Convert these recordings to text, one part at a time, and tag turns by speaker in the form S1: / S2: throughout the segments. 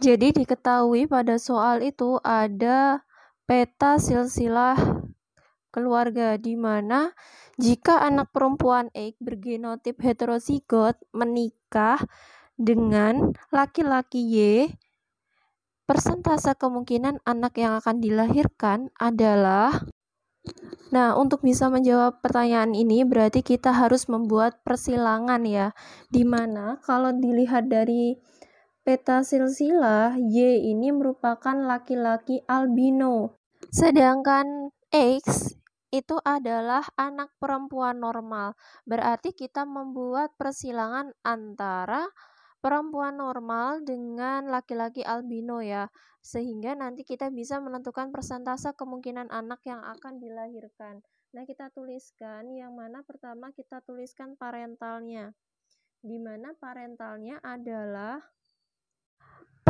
S1: Jadi diketahui pada soal itu ada peta silsilah keluarga di mana jika anak perempuan X bergenotip heterozigot menikah dengan laki-laki Y, persentase kemungkinan anak yang akan dilahirkan adalah Nah, untuk bisa menjawab pertanyaan ini berarti kita harus membuat persilangan ya, di mana kalau dilihat dari Peta silsilah Y ini merupakan laki-laki albino, sedangkan X itu adalah anak perempuan normal. Berarti kita membuat persilangan antara perempuan normal dengan laki-laki albino ya sehingga nanti kita bisa menentukan persentase kemungkinan anak yang akan dilahirkan nah kita tuliskan yang mana pertama kita tuliskan parentalnya di mana parentalnya adalah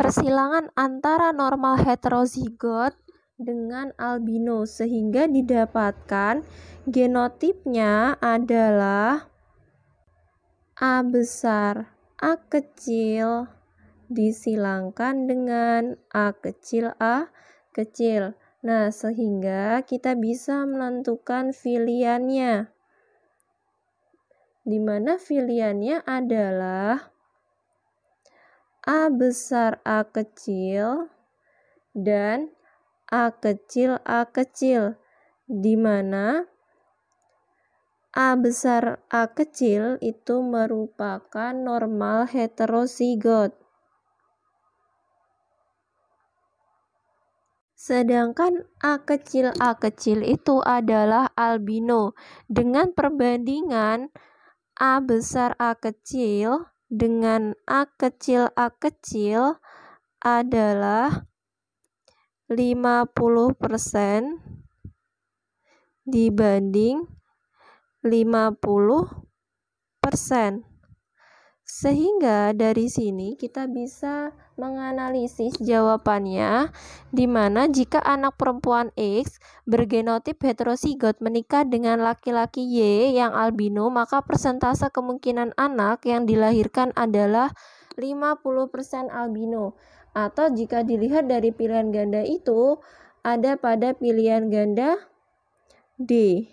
S1: persilangan antara normal heterozigot dengan albino sehingga didapatkan genotipnya adalah A besar A kecil disilangkan dengan A kecil A kecil. Nah, sehingga kita bisa menentukan filiannya. Di mana filiannya adalah A besar A kecil dan A kecil A kecil di mana A besar A kecil itu merupakan normal heterosigot. Sedangkan A kecil A kecil itu adalah albino. Dengan perbandingan A besar A kecil dengan A kecil A kecil adalah 50% dibanding 50%. Sehingga dari sini kita bisa menganalisis jawabannya, di mana jika anak perempuan X bergenotip heterosigot menikah dengan laki-laki Y yang albino, maka persentase kemungkinan anak yang dilahirkan adalah 50% albino. Atau jika dilihat dari pilihan ganda itu, ada pada pilihan ganda D.